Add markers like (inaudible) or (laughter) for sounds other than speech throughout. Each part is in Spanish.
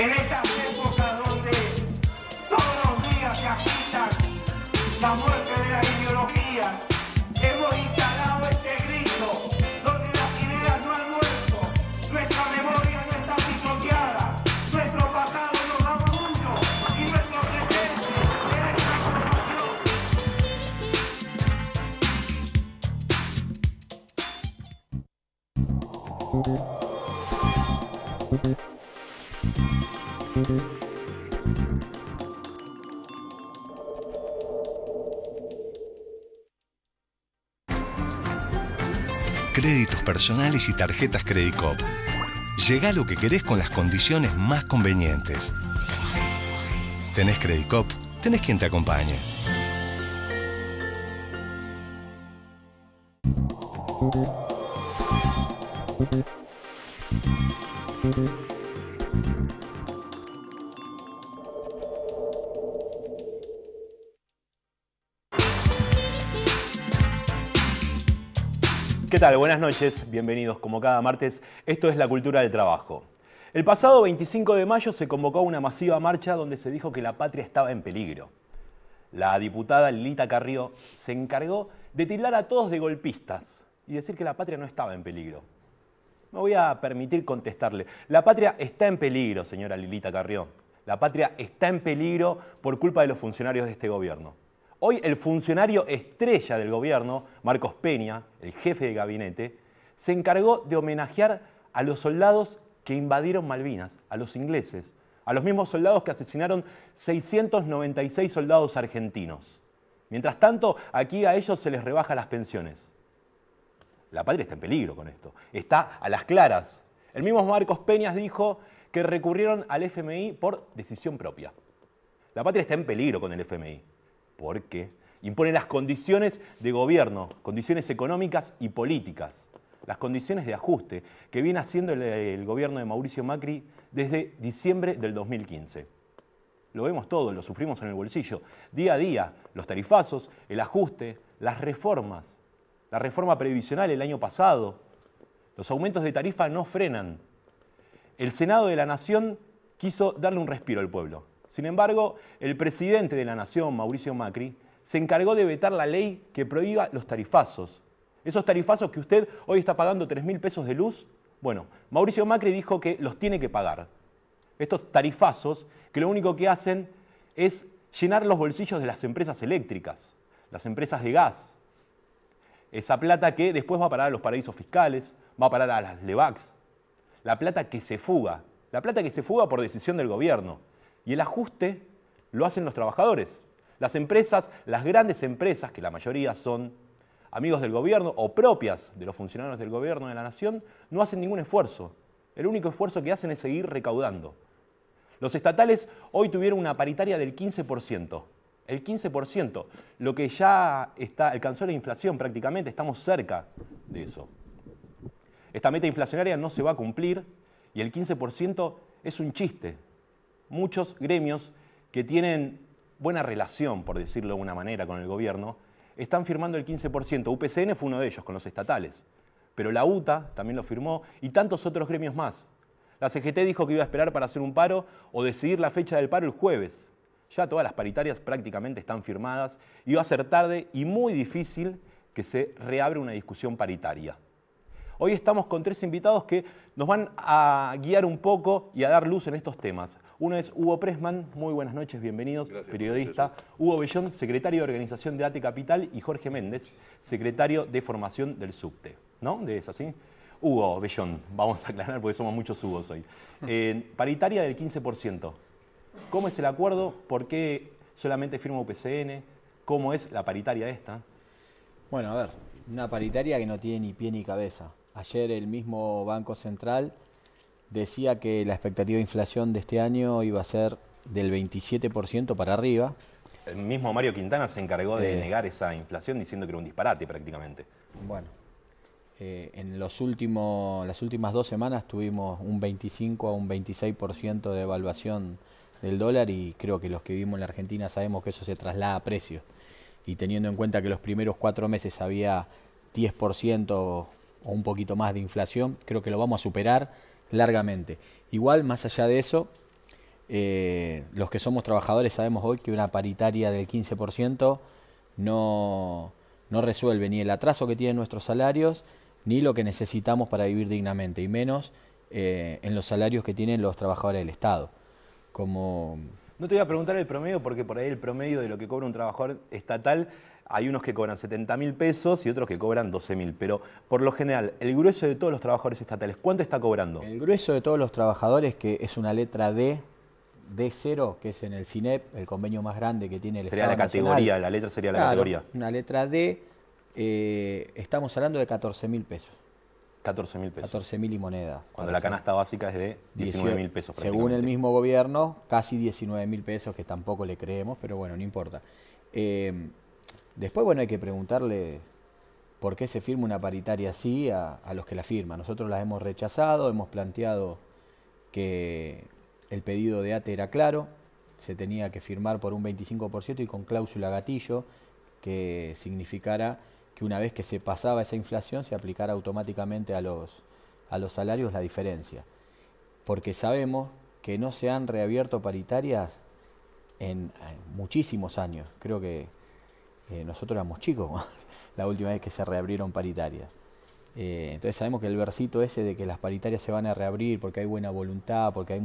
En esta personales y tarjetas Credit Cop. Llega lo que querés con las condiciones más convenientes. Tenés Credit Cop, tenés quien te acompañe. ¿Qué tal? Buenas noches, bienvenidos como cada martes. Esto es La Cultura del Trabajo. El pasado 25 de mayo se convocó una masiva marcha donde se dijo que la patria estaba en peligro. La diputada Lilita Carrió se encargó de tildar a todos de golpistas y decir que la patria no estaba en peligro. Me voy a permitir contestarle. La patria está en peligro, señora Lilita Carrió. La patria está en peligro por culpa de los funcionarios de este gobierno. Hoy el funcionario estrella del gobierno, Marcos Peña, el jefe de gabinete, se encargó de homenajear a los soldados que invadieron Malvinas, a los ingleses, a los mismos soldados que asesinaron 696 soldados argentinos. Mientras tanto, aquí a ellos se les rebaja las pensiones. La patria está en peligro con esto, está a las claras. El mismo Marcos Peña dijo que recurrieron al FMI por decisión propia. La patria está en peligro con el FMI. ¿Por qué? impone las condiciones de gobierno, condiciones económicas y políticas, las condiciones de ajuste que viene haciendo el, el gobierno de Mauricio Macri desde diciembre del 2015. Lo vemos todo, lo sufrimos en el bolsillo, día a día, los tarifazos, el ajuste, las reformas, la reforma previsional el año pasado, los aumentos de tarifa no frenan. El Senado de la Nación quiso darle un respiro al pueblo. Sin embargo, el presidente de la Nación, Mauricio Macri, se encargó de vetar la ley que prohíba los tarifazos. Esos tarifazos que usted hoy está pagando 3.000 mil pesos de luz, bueno, Mauricio Macri dijo que los tiene que pagar. Estos tarifazos que lo único que hacen es llenar los bolsillos de las empresas eléctricas, las empresas de gas. Esa plata que después va a parar a los paraísos fiscales, va a parar a las LEVAX. La plata que se fuga, la plata que se fuga por decisión del gobierno. Y el ajuste lo hacen los trabajadores. Las empresas, las grandes empresas, que la mayoría son amigos del gobierno o propias de los funcionarios del gobierno de la nación, no hacen ningún esfuerzo. El único esfuerzo que hacen es seguir recaudando. Los estatales hoy tuvieron una paritaria del 15%. El 15%, lo que ya está, alcanzó la inflación prácticamente, estamos cerca de eso. Esta meta inflacionaria no se va a cumplir y el 15% es un chiste muchos gremios que tienen buena relación, por decirlo de alguna manera, con el gobierno, están firmando el 15%. UPCN fue uno de ellos, con los estatales. Pero la UTA también lo firmó y tantos otros gremios más. La CGT dijo que iba a esperar para hacer un paro o decidir la fecha del paro el jueves. Ya todas las paritarias prácticamente están firmadas y va a ser tarde y muy difícil que se reabra una discusión paritaria. Hoy estamos con tres invitados que nos van a guiar un poco y a dar luz en estos temas. Uno es Hugo Pressman, muy buenas noches, bienvenidos, periodista. Hugo Bellón, secretario de organización de AT Capital, y Jorge Méndez, secretario de formación del subte. ¿No? ¿De eso, sí? Hugo Bellón, vamos a aclarar porque somos muchos Hugos hoy. (laughs) Eh, paritaria del 15%. ¿Cómo es el acuerdo? ¿Por qué solamente firma UPCN? ¿Cómo es la paritaria esta? Bueno, a ver, una paritaria que no tiene ni pie ni cabeza. Ayer el mismo Banco Central decía que la expectativa de inflación de este año iba a ser del 27% para arriba. El mismo Mario Quintana se encargó de eh. negar esa inflación diciendo que era un disparate prácticamente. Bueno, eh, en los últimos, las últimas dos semanas tuvimos un 25 a un 26% de evaluación del dólar y creo que los que vivimos en la Argentina sabemos que eso se traslada a precios. Y teniendo en cuenta que los primeros cuatro meses había 10% o un poquito más de inflación, creo que lo vamos a superar largamente. Igual, más allá de eso, eh, los que somos trabajadores sabemos hoy que una paritaria del 15% no, resuelve ni el atraso que tienen nuestros salarios, ni lo que necesitamos para vivir dignamente, y menos eh, en los salarios que tienen los trabajadores del Estado. Como... No te voy a preguntar el promedio, porque por ahí el promedio de lo que cobra un trabajador estatal hay unos que cobran 70 mil pesos y otros que cobran 12 mil. Pero por lo general, el grueso de todos los trabajadores estatales, ¿cuánto está cobrando? El grueso de todos los trabajadores, que es una letra D, D0, que es en el CINEP, el convenio más grande que tiene el Estado. Sería la categoría, la letra sería la categoría. Una letra D, eh, estamos hablando de 14 mil pesos. 14 mil pesos. 14 mil y moneda. Cuando la canasta básica es de 19 mil pesos. Según el mismo gobierno, casi 19 mil pesos, que tampoco le creemos, pero bueno, no importa. Eh, Después, bueno, hay que preguntarle por qué se firma una paritaria así a, los que la firman. Nosotros las hemos rechazado, hemos planteado que el pedido de ATE era claro, se tenía que firmar por un 25% y con cláusula gatillo, que significara que una vez que se pasaba esa inflación se aplicara automáticamente a los, a los salarios la diferencia. Porque sabemos que no se han reabierto paritarias en muchísimos años. Creo que eh, nosotros éramos chicos (laughs) la última vez que se reabrieron paritarias. Eh, entonces sabemos que el versito ese de que las paritarias se van a reabrir porque hay buena voluntad, porque, hay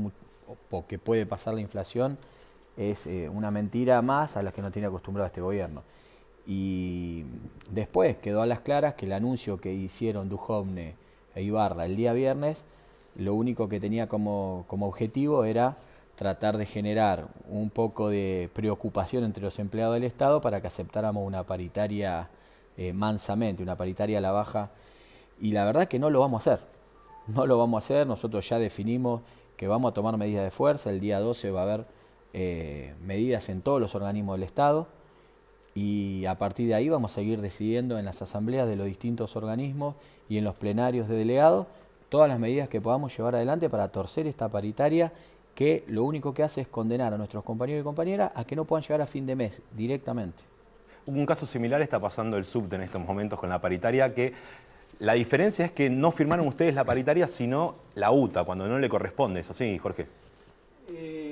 porque puede pasar la inflación, es eh, una mentira más a la que no tiene acostumbrado este gobierno. Y después quedó a las claras que el anuncio que hicieron Dujovne e Ibarra el día viernes, lo único que tenía como, como objetivo era tratar de generar un poco de preocupación entre los empleados del Estado para que aceptáramos una paritaria eh, mansamente, una paritaria a la baja. Y la verdad que no lo vamos a hacer. No lo vamos a hacer. Nosotros ya definimos que vamos a tomar medidas de fuerza. El día 12 va a haber eh, medidas en todos los organismos del Estado. Y a partir de ahí vamos a seguir decidiendo en las asambleas de los distintos organismos y en los plenarios de delegados todas las medidas que podamos llevar adelante para torcer esta paritaria que lo único que hace es condenar a nuestros compañeros y compañeras a que no puedan llegar a fin de mes directamente. Un caso similar está pasando el subte en estos momentos con la paritaria, que la diferencia es que no firmaron ustedes la paritaria, sino la UTA, cuando no le corresponde. ¿Es así, Jorge? Eh,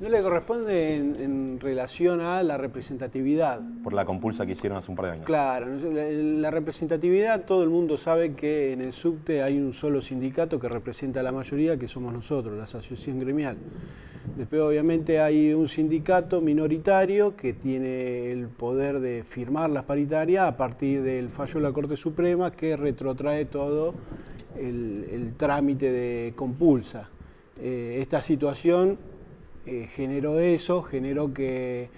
no le corresponde en, relación a la representatividad. Por la compulsa que hicieron hace un par de años. Claro, la, representatividad, todo el mundo sabe que en el subte hay un solo sindicato que representa a la mayoría, que somos nosotros, la asociación gremial. Después obviamente hay un sindicato minoritario que tiene el poder de firmar las paritarias a partir del fallo de la Corte Suprema que retrotrae todo el, trámite de compulsa. Eh, esta situación eh, generó eso, generó que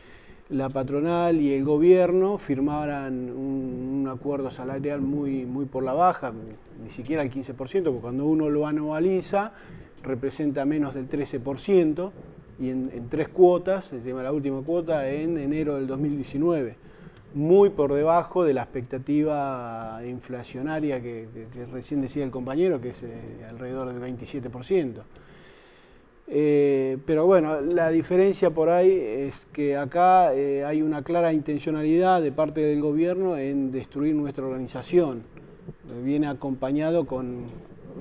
la patronal y el gobierno firmaran un, acuerdo salarial muy, muy por la baja, ni siquiera el 15%, porque cuando uno lo anualiza representa menos del 13%, y en, tres cuotas, se llama la última cuota en enero del 2019, muy por debajo de la expectativa inflacionaria que, recién decía el compañero, que es eh, alrededor del 27%. Eh, pero bueno, la diferencia por ahí es que acá eh, hay una clara intencionalidad de parte del gobierno en destruir nuestra organización. viene acompañado con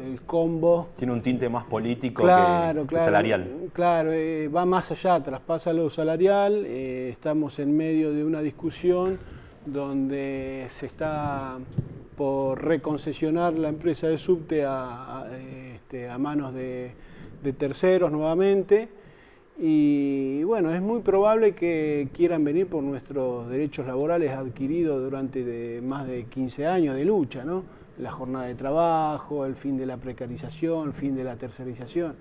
el combo. Tiene un tinte más político que, salarial. Claro, eh, va más allá, traspasa lo salarial. estamos en medio de una discusión donde se está por reconcesionar la empresa de subte a este, manos de de terceros nuevamente y bueno, es muy probable que quieran venir por nuestros derechos laborales adquiridos durante más de 15 años de lucha, ¿no? La jornada de trabajo, el fin de la precarización, el fin de la tercerización.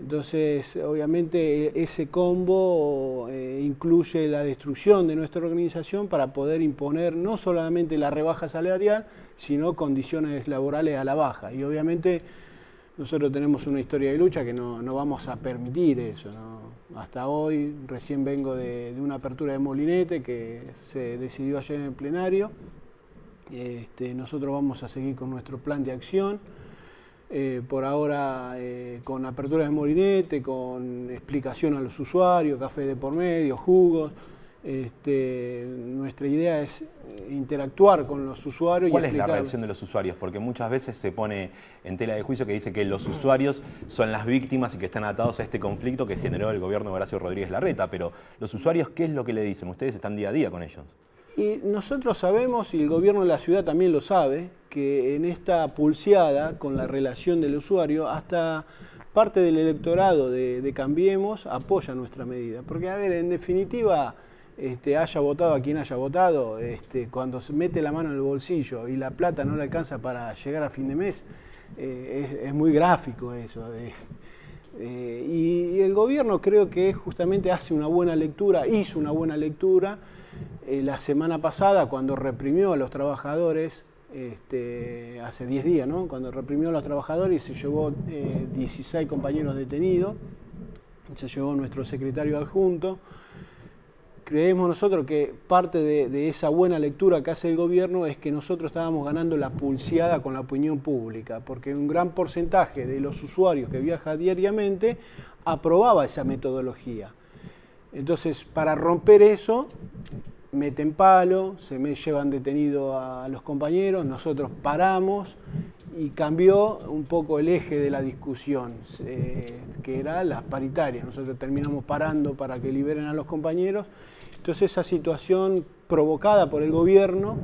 Entonces, obviamente, e-, ese combo eh, incluye la destrucción de nuestra organización para poder imponer no solamente la rebaja salarial, sino condiciones laborales a la baja. Y obviamente nosotros tenemos una historia de lucha que no, vamos a permitir eso. Hasta hoy recién vengo de, una apertura de molinete que se decidió ayer en el plenario. Este, nosotros vamos a seguir con nuestro plan de acción. Eh, por ahora eh, con apertura de molinete, con explicación a los usuarios, café de por medio, jugos. Este, nuestra idea es eh, interactuar con los usuarios. ¿Cuál es la reacción de los usuarios? Porque muchas veces se pone en tela de juicio que dice que los usuarios son las víctimas y que están atados a este conflicto que generó el gobierno de Horacio Rodríguez Larreta, pero los usuarios, ¿qué es lo que le dicen? Ustedes están día a día con ellos. Y nosotros sabemos, y el gobierno de la ciudad también lo sabe, que en esta pulseada con la relación del usuario, hasta parte del electorado de, de Cambiemos apoya nuestra medida. Porque, a ver, en definitiva este, haya votado a quien haya votado, este, cuando se mete la mano en el bolsillo y la plata no le alcanza para llegar a fin de mes, eh, es, muy gráfico eso. Eh, y, el gobierno creo que justamente hace una buena lectura, hizo una buena lectura eh, la semana pasada cuando reprimió a los trabajadores, este, hace 10 días, ¿no? cuando reprimió a los trabajadores y se llevó 16 compañeros detenidos, se llevó nuestro secretario adjunto creemos nosotros que parte de, esa buena lectura que hace el gobierno es que nosotros estábamos ganando la pulseada con la opinión pública, porque un gran porcentaje de los usuarios que viaja diariamente aprobaba esa metodología. Entonces, para romper eso, meten palo, se me llevan detenido a los compañeros, nosotros paramos y cambió un poco el eje de la discusión, eh, que era las paritarias. Nosotros terminamos parando para que liberen a los compañeros. Entonces esa situación provocada por el gobierno...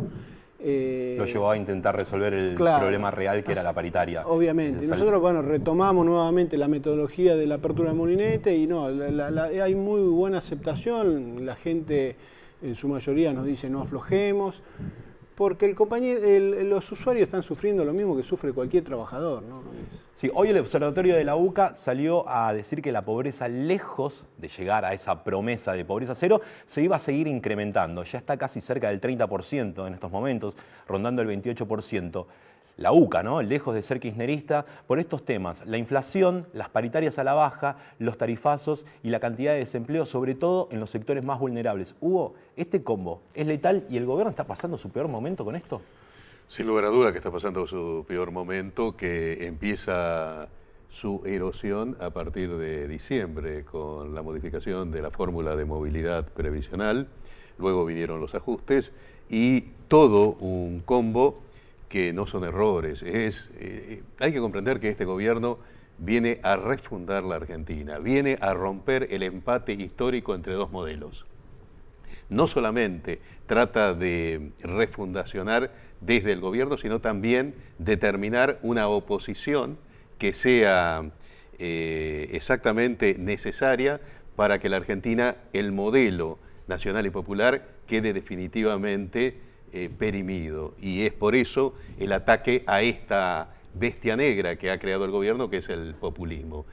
Eh, lo llevó a intentar resolver el problema real que era la paritaria. Obviamente. Nosotros, bueno, retomamos nuevamente la metodología de la apertura de Molinete y no, hay muy buena aceptación. La gente, en su mayoría, nos dice no aflojemos porque el compañero, los usuarios están sufriendo lo mismo que sufre cualquier trabajador. ¿no? Sí, hoy el Observatorio de la UCA salió a decir que la pobreza, lejos de llegar a esa promesa de pobreza cero, se iba a seguir incrementando. Ya está casi cerca del 30% en estos momentos, rondando el 28% la UCA, ¿no? lejos de ser kirchnerista, por estos temas, la inflación, las paritarias a la baja, los tarifazos y la cantidad de desempleo, sobre todo en los sectores más vulnerables. Hugo, este combo es letal y el gobierno está pasando su peor momento con esto. Sin lugar a duda que está pasando su peor momento, que empieza su erosión a partir de diciembre con la modificación de la fórmula de movilidad previsional, luego vinieron los ajustes y todo un combo que no son errores. Es, eh, eh, hay que comprender que este gobierno viene a refundar la Argentina, viene a romper el empate histórico entre dos modelos. No solamente trata de refundacionar desde el gobierno, sino también determinar una oposición que sea eh, exactamente necesaria para que la Argentina, el modelo nacional y popular, quede definitivamente eh, perimido. Y es por eso el ataque a esta bestia negra que ha creado el gobierno, que es el populismo.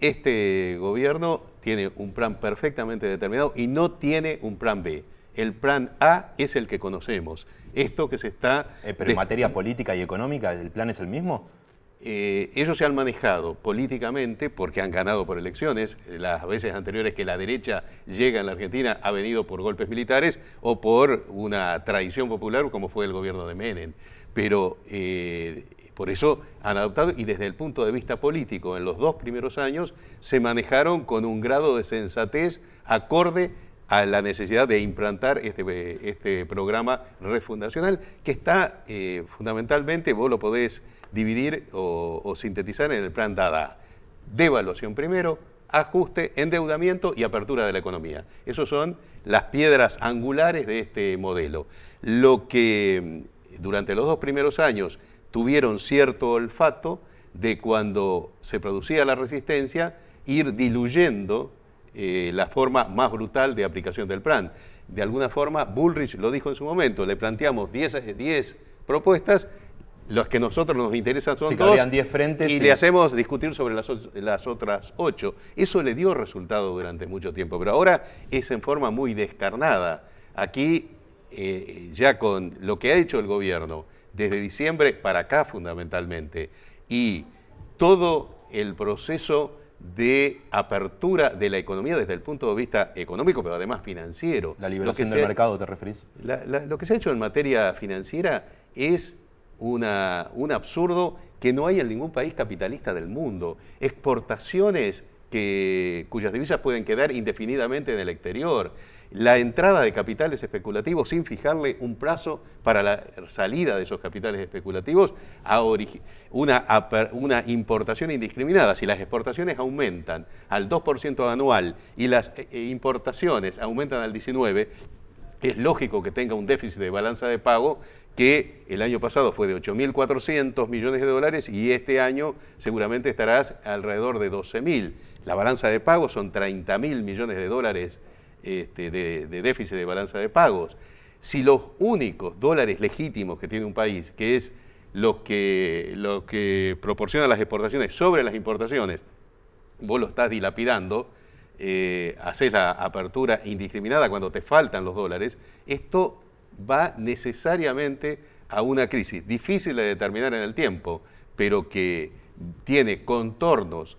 Este gobierno tiene un plan perfectamente determinado y no tiene un plan B. El plan A es el que conocemos. Esto que se está... Eh, pero en materia política y económica, ¿el plan es el mismo? Eh, ellos se han manejado políticamente porque han ganado por elecciones. Las veces anteriores que la derecha llega en la Argentina ha venido por golpes militares o por una traición popular como fue el gobierno de Menem. Pero eh, por eso han adoptado y desde el punto de vista político en los dos primeros años se manejaron con un grado de sensatez acorde a la necesidad de implantar este, este programa refundacional que está eh, fundamentalmente, vos lo podés dividir o, sintetizar en el plan DADA. Devaluación primero, ajuste, endeudamiento y apertura de la economía. Esas son las piedras angulares de este modelo. Lo que mm, durante los dos primeros años tuvieron cierto olfato de cuando se producía la resistencia, ir diluyendo eh, la forma más brutal de aplicación del plan. De alguna forma, Bullrich lo dijo en su momento, le planteamos 10, 10 propuestas los que nosotros nos interesan son dos. y le hacemos discutir sobre las, otras ocho. Eso le dio resultado durante mucho tiempo, pero ahora es en forma muy descarnada. Aquí, eh, ya con lo que ha hecho el gobierno desde diciembre para acá fundamentalmente, y todo el proceso de apertura de la economía desde el punto de vista económico, pero además financiero. La liberación del mercado, ¿te referís? lo que se ha hecho en materia financiera es un absurdo que no hay en ningún país capitalista del mundo. Exportaciones que, cuyas divisas pueden quedar indefinidamente en el exterior, la entrada de capitales especulativos sin fijarle un plazo para la salida de esos capitales especulativos, una, una, importación indiscriminada. Si las exportaciones aumentan al 2% anual y las eh, importaciones aumentan al 19%, es lógico que tenga un déficit de balanza de pago que el año pasado fue de 8.400 millones de dólares y este año seguramente estarás alrededor de 12.000. La balanza de pago son 30.000 millones de dólares este, de, déficit de balanza de pagos. Si los únicos dólares legítimos que tiene un país, que es lo que, proporciona que proporciona las exportaciones sobre las importaciones, vos lo estás dilapidando, eh, haces la apertura indiscriminada cuando te faltan los dólares, esto va necesariamente a una crisis difícil de determinar en el tiempo, pero que tiene contornos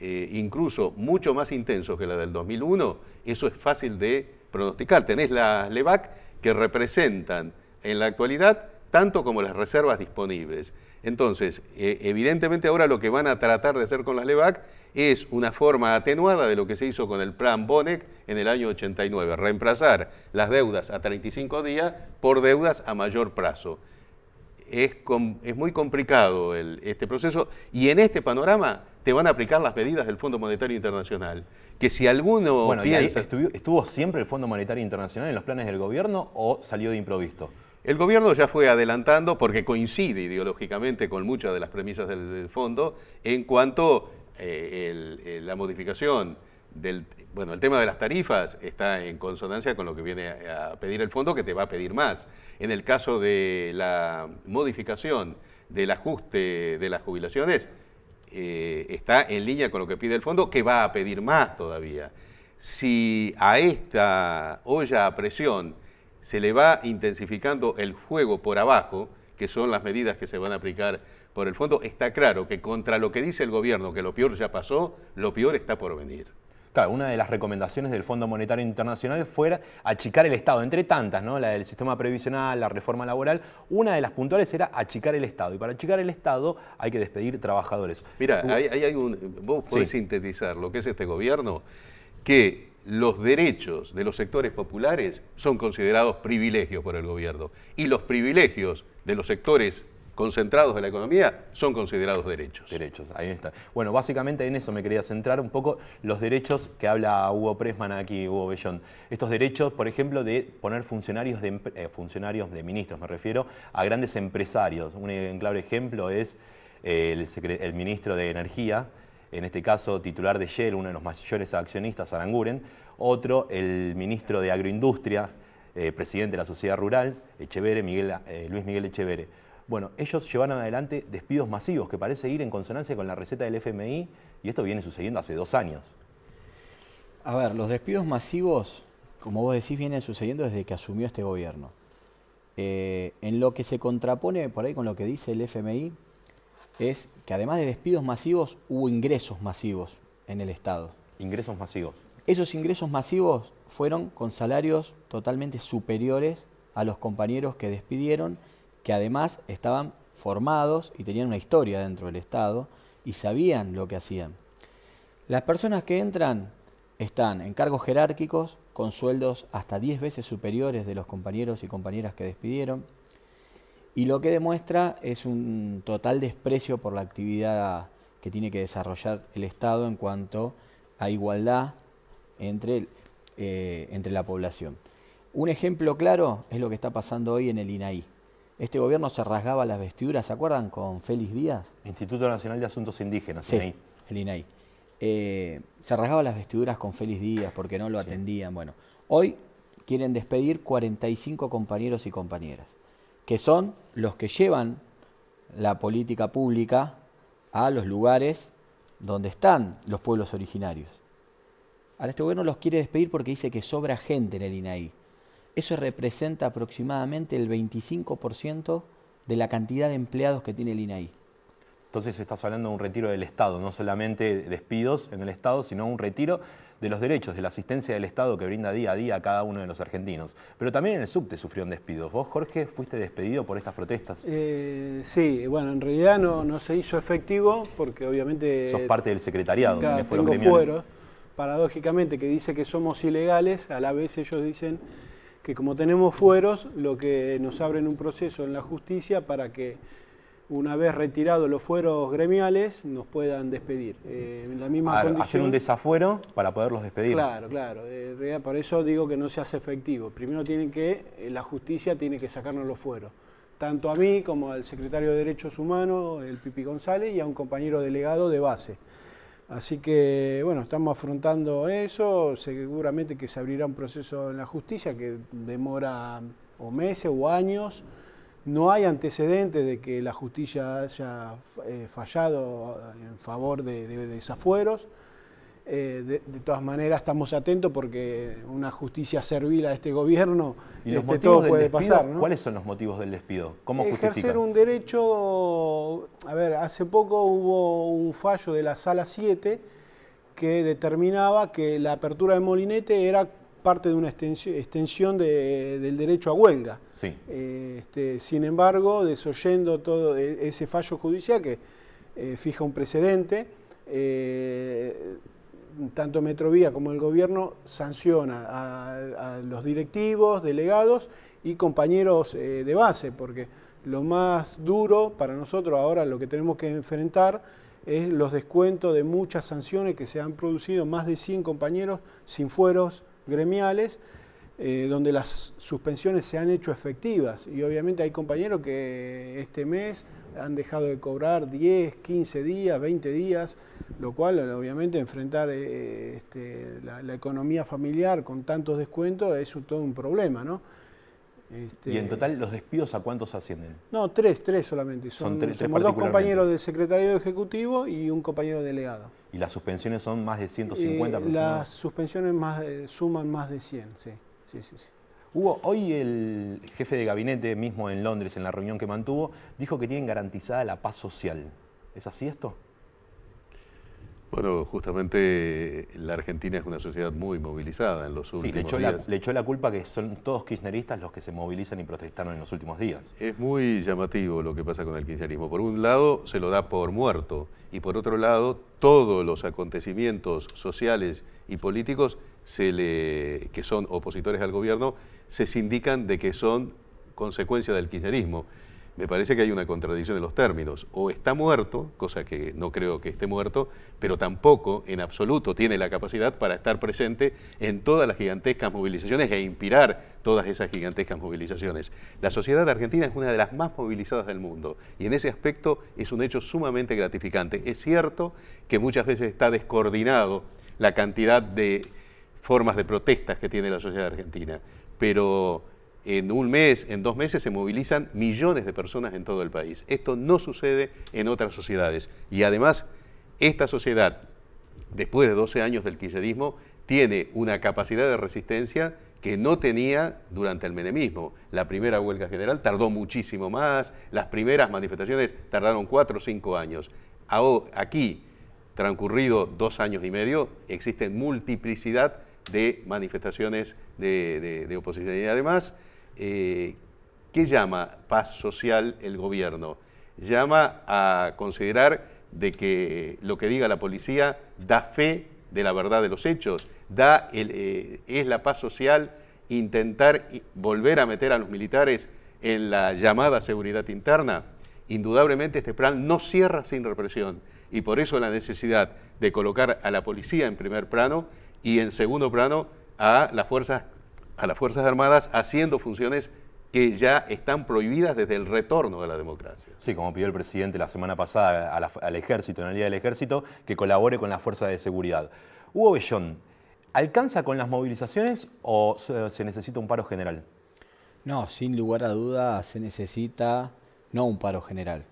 eh, incluso mucho más intensos que la del 2001, eso es fácil de pronosticar. Tenés la LEVAC que representan en la actualidad tanto como las reservas disponibles. Entonces, e, evidentemente ahora lo que van a tratar de hacer con la LEVAC es una forma atenuada de lo que se hizo con el plan Bonek en el año 89, reemplazar las deudas a 35 días por deudas a mayor plazo. Es, muy complicado este proceso y en este panorama te van a aplicar las medidas del Fondo Monetario Internacional. Que si alguno bueno, ¿Estuvo siempre el Fondo Monetario Internacional en los planes del gobierno o salió de improviso? El gobierno ya fue adelantando, porque coincide ideológicamente con muchas de las premisas del, fondo, en cuanto a eh, la modificación del, bueno, el tema de las tarifas está en consonancia con lo que viene a, pedir el fondo, que te va a pedir más. En el caso de la modificación del ajuste de las jubilaciones, eh, está en línea con lo que pide el fondo, que va a pedir más todavía. Si a esta olla a presión se le va intensificando el fuego por abajo, que son las medidas que se van a aplicar por el fondo, está claro que contra lo que dice el gobierno, que lo peor ya pasó, lo peor está por venir. Claro, una de las recomendaciones del Fondo Monetario Internacional fue achicar el Estado, entre tantas, ¿no? La del sistema previsional, la reforma laboral, una de las puntuales era achicar el Estado. Y para achicar el Estado hay que despedir trabajadores. Mira, hay, hay un, vos podés sintetizar lo que es este gobierno, que los derechos de los sectores populares son considerados privilegios por el gobierno y los privilegios de los sectores concentrados de la economía son considerados derechos. Derechos, ahí está. Bueno, básicamente en eso me quería centrar un poco los derechos que habla Hugo Presman aquí, Hugo Bellón. Estos derechos, por ejemplo, de poner funcionarios de, eh, funcionarios de ministros, me refiero, a grandes empresarios. Un claro ejemplo es el ministro de Energía, en este caso titular de Shell, uno de los mayores accionistas, Aranguren, otro el ministro de Agroindustria, eh, presidente de la sociedad rural, Echevere, eh, Luis Miguel Echevere. Bueno, ellos llevaron adelante despidos masivos que parece ir en consonancia con la receta del FMI y esto viene sucediendo hace dos años. A ver, los despidos masivos, como vos decís, vienen sucediendo desde que asumió este gobierno. Eh, en lo que se contrapone por ahí con lo que dice el FMI, es que además de despidos masivos, hubo ingresos masivos en el Estado. Ingresos masivos. Esos ingresos masivos fueron con salarios totalmente superiores a los compañeros que despidieron, que además estaban formados y tenían una historia dentro del Estado y sabían lo que hacían. Las personas que entran están en cargos jerárquicos, con sueldos hasta 10 veces superiores de los compañeros y compañeras que despidieron, y lo que demuestra es un total desprecio por la actividad que tiene que desarrollar el Estado en cuanto a igualdad entre, eh, la población. Un ejemplo claro es lo que está pasando hoy en el INAI. Este gobierno se rasgaba las vestiduras, ¿se acuerdan? Con Félix Díaz. Instituto Nacional de Asuntos Indígenas, el INAI. Eh, se rasgaba las vestiduras con Félix Díaz porque no lo atendían. Bueno, hoy quieren despedir 45 compañeros y compañeras que son los que llevan la política pública a los lugares donde están los pueblos originarios. Ahora este gobierno los quiere despedir porque dice que sobra gente en el INAI. Eso representa aproximadamente el 25% de la cantidad de empleados que tiene el INAI. Entonces estás hablando de un retiro del Estado, no solamente despidos en el Estado, sino un retiro de los derechos, de la asistencia del Estado que brinda día a día a cada uno de los argentinos. Pero también en el subte sufrieron despidos. ¿Vos, Jorge, fuiste despedido por estas protestas? Eh, sí, bueno, en realidad no, no se hizo efectivo porque obviamente... Sos parte del secretariado, paradójicamente, que dice que somos ilegales, a la vez ellos dicen que como tenemos fueros, lo que nos abren un proceso en la justicia para que una vez retirados los fueros gremiales, nos puedan despedir. Eh, la misma hacer un desafuero para poderlos despedir. Claro, claro. Eh, por eso digo que no se hace efectivo. Primero tienen que, eh, la justicia tiene que sacarnos los fueros. Tanto a mí como al secretario de Derechos Humanos, el Pipi González, y a un compañero delegado de base. Así que, bueno, estamos afrontando eso. Seguramente que se abrirá un proceso en la justicia que demora o meses o años. No hay antecedentes de que la justicia haya eh, fallado en favor de, de desafueros. Eh, de, todas maneras, estamos atentos porque una justicia servil a este gobierno, ¿Y los este, todo puede pasar. ¿Cuáles son los motivos del despido? ¿Cómo Ejercer un derecho. A ver, hace poco hubo un fallo de la Sala 7 que determinaba que la apertura de Molinete era parte de una extensión de, del derecho a huelga. Eh, este, sin embargo, desoyendo todo e, ese fallo judicial que eh, fija un precedente, eh, tanto Metrovía como el gobierno sanciona a, a los directivos, delegados y compañeros de base, porque lo más duro para nosotros ahora lo que tenemos que enfrentar es los descuentos de muchas sanciones que se han producido, más de 100 compañeros sin fueros, gremiales, eh, donde las suspensiones se han hecho efectivas. Y obviamente hay compañeros que este mes han dejado de cobrar 10, 15 días, 20 días, lo cual obviamente enfrentar eh, este, la, economía familiar con tantos descuentos es todo un problema, ¿no? Este, ¿Y en total los despidos a cuántos ascienden? No, tres, tres solamente. Son, dos compañeros del secretario ejecutivo y un compañero delegado. ¿Y las suspensiones son más de 150 eh, Las suspensiones más, suman más de 100, sí. Hugo, hoy el jefe de gabinete mismo en Londres, en la reunión que mantuvo, dijo que tienen garantizada la paz social. ¿Es así esto? Bueno, justamente eh, la Argentina es una sociedad muy movilizada en los últimos le echó días. La, le echó la culpa que son todos kirchneristas los que se movilizan y protestaron en los últimos días. Es muy llamativo lo que pasa con el kirchnerismo. Por un lado, se lo da por muerto y por otro lado, todos los acontecimientos sociales y políticos se le, que son opositores al gobierno se sindican de que son consecuencia del kirchnerismo me parece que hay una contradicción en los términos. O está muerto, cosa que no creo que esté muerto, pero tampoco en absoluto tiene la capacidad para estar presente en todas las gigantescas movilizaciones e inspirar todas esas gigantescas movilizaciones. La sociedad argentina es una de las más movilizadas del mundo y en ese aspecto es un hecho sumamente gratificante. Es cierto que muchas veces está descoordinado la cantidad de formas de protestas que tiene la sociedad argentina, pero en un mes, en dos meses, se movilizan millones de personas en todo el país. Esto no sucede en otras sociedades. Y además, esta sociedad, después de 12 años del kirchnerismo, tiene una capacidad de resistencia que no tenía durante el menemismo. La primera huelga general tardó muchísimo más, las primeras manifestaciones tardaron cuatro o cinco años. Aquí, transcurrido dos años y medio, existen multiplicidad de manifestaciones de oposición. Y además, eh, ¿qué llama paz social el gobierno? Llama a considerar de que lo que diga la policía da fe de la verdad de los hechos, da eh, es la paz social intentar volver a meter a los militares en la llamada seguridad interna. Indudablemente este plan no cierra sin represión y por eso la necesidad de colocar a la policía en primer plano y en segundo plano a las fuerzas a las Fuerzas Armadas haciendo funciones que ya están prohibidas desde el retorno de la democracia. Sí, como pidió el presidente la semana pasada al ejército, en la Día del Ejército, que colabore con las fuerzas de seguridad. Hugo Bellón, ¿alcanza con las movilizaciones o se, se necesita un paro general? No, sin lugar a duda se necesita no un paro general.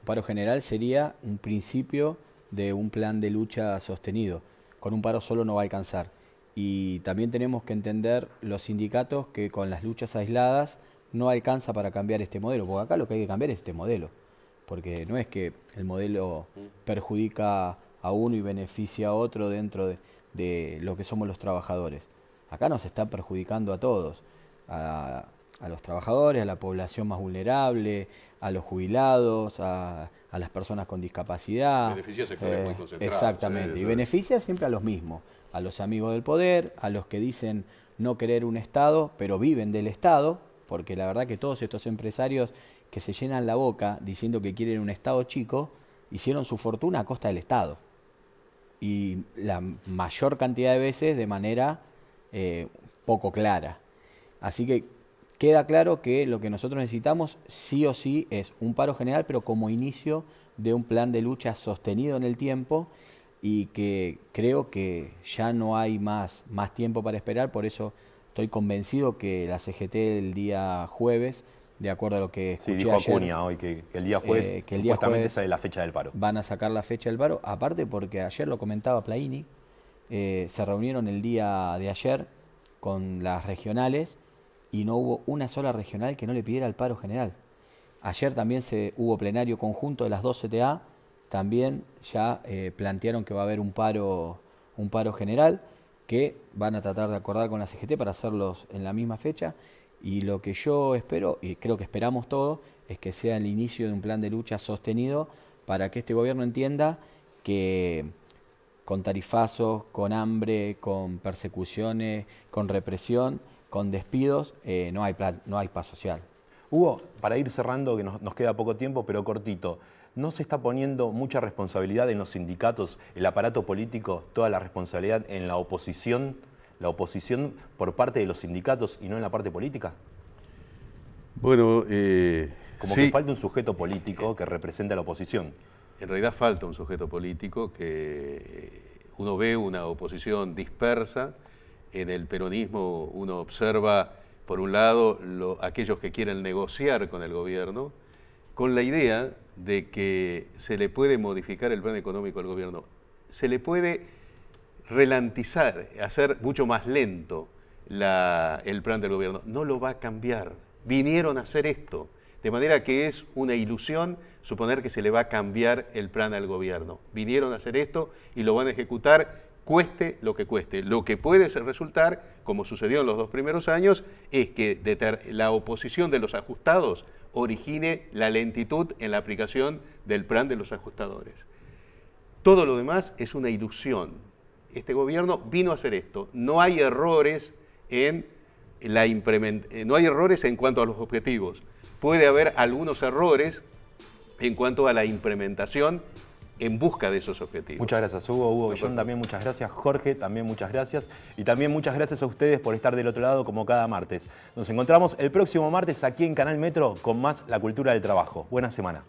Un paro general sería un principio de un plan de lucha sostenido. Con un paro solo no va a alcanzar y también tenemos que entender los sindicatos que con las luchas aisladas no alcanza para cambiar este modelo, porque acá lo que hay que cambiar es este modelo, porque no es que el modelo mm. perjudica a uno y beneficia a otro dentro de, lo que somos los trabajadores. Acá nos está perjudicando a todos, a, los trabajadores, a la población más vulnerable, a los jubilados, a, las personas con discapacidad. Beneficia eh, Exactamente, eh, y beneficia siempre a los mismos a los amigos del poder, a los que dicen no querer un Estado, pero viven del Estado, porque la verdad que todos estos empresarios que se llenan la boca diciendo que quieren un Estado chico, hicieron su fortuna a costa del Estado. Y la mayor cantidad de veces de manera eh, poco clara. Así que queda claro que lo que nosotros necesitamos sí o sí es un paro general, pero como inicio de un plan de lucha sostenido en el tiempo y que creo que ya no hay más, más tiempo para esperar, por eso estoy convencido que la CGT el día jueves, de acuerdo a lo que escuché sí, dijo Acuña hoy que, el día eh, jueves, que el día la fecha del paro. Van a sacar la fecha del paro, aparte porque ayer lo comentaba Plaini, eh, se reunieron el día de ayer con las regionales y no hubo una sola regional que no le pidiera el paro general. Ayer también se, hubo plenario conjunto de las dos CTA también ya eh, plantearon que va a haber un paro, un paro general que van a tratar de acordar con la CGT para hacerlos en la misma fecha. Y lo que yo espero, y creo que esperamos todos, es que sea el inicio de un plan de lucha sostenido para que este gobierno entienda que con tarifazos, con hambre, con persecuciones, con represión, con despidos, eh, no, hay no hay paz social. Hugo, para ir cerrando, que nos queda poco tiempo, pero cortito no se está poniendo mucha responsabilidad en los sindicatos, el aparato político, toda la responsabilidad en la oposición, la oposición por parte de los sindicatos y no en la parte política? Bueno, eh, como que falta un sujeto político que represente a la oposición. En realidad falta un sujeto político que eh, uno ve una oposición dispersa. En el peronismo uno observa, por un lado, aquellos que quieren negociar con el gobierno, con la idea de que se le puede modificar el plan económico al gobierno, se le puede relantizar, hacer mucho más lento el plan del gobierno. No lo va a cambiar. Vinieron a hacer esto. De manera que es una ilusión suponer que se le va a cambiar el plan al gobierno. Vinieron a hacer esto y lo van a ejecutar cueste lo que cueste. Lo que puede resultar, como sucedió en los dos primeros años, es que la oposición de los ajustados origine la lentitud en la aplicación del plan de los ajustadores. Todo lo demás es una ilusión. Este gobierno vino a hacer esto. No hay errores en la eh, no hay errores en cuanto a los objetivos. Puede haber algunos errores en cuanto a la implementación en busca de esos objetivos. Muchas gracias, Hugo, Hugo Bellón, también muchas gracias, Jorge, también muchas gracias. Y también muchas gracias a ustedes por estar del otro lado como cada martes. Nos encontramos el próximo martes aquí en Canal Metro con más La Cultura del Trabajo. Buena semana.